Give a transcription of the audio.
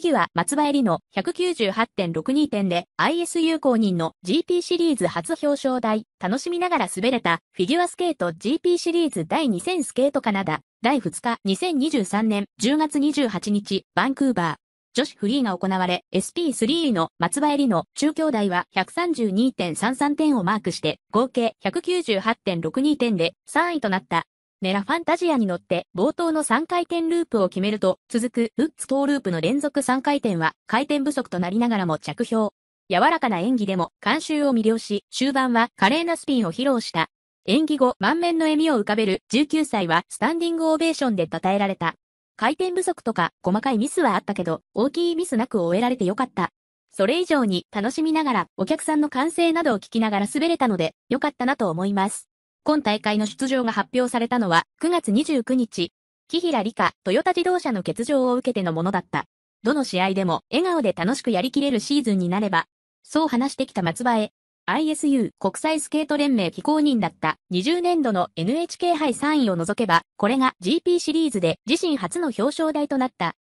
次は松葉襟の198.62点で ISU 公認の GP シリーズ初表彰台、楽しみながら滑れたフィギュアスケート GP シリーズ第2000スケートカナダ、第2日2023年10月28日、バンクーバー。女子フリーが行われ、SP3 の松葉襟の中京台は132.33点をマークして、合計198.62点で3位となった。ネラファンタジアに乗って冒頭の3回転ループを決めると続くウッツトーループの連続3回転は回転不足となりながらも着氷。柔らかな演技でも観衆を魅了し終盤は華麗なスピンを披露した。演技後満面の笑みを浮かべる19歳はスタンディングオベーションで称えられた。回転不足とか細かいミスはあったけど大きいミスなく終えられてよかった。それ以上に楽しみながらお客さんの歓声などを聞きながら滑れたのでよかったなと思います。今大会の出場が発表されたのは9月29日、木平理香、トヨタ自動車の欠場を受けてのものだった。どの試合でも笑顔で楽しくやりきれるシーズンになれば、そう話してきた松葉へ、ISU 国際スケート連盟機公認だった20年度の NHK 杯3位を除けば、これが GP シリーズで自身初の表彰台となった。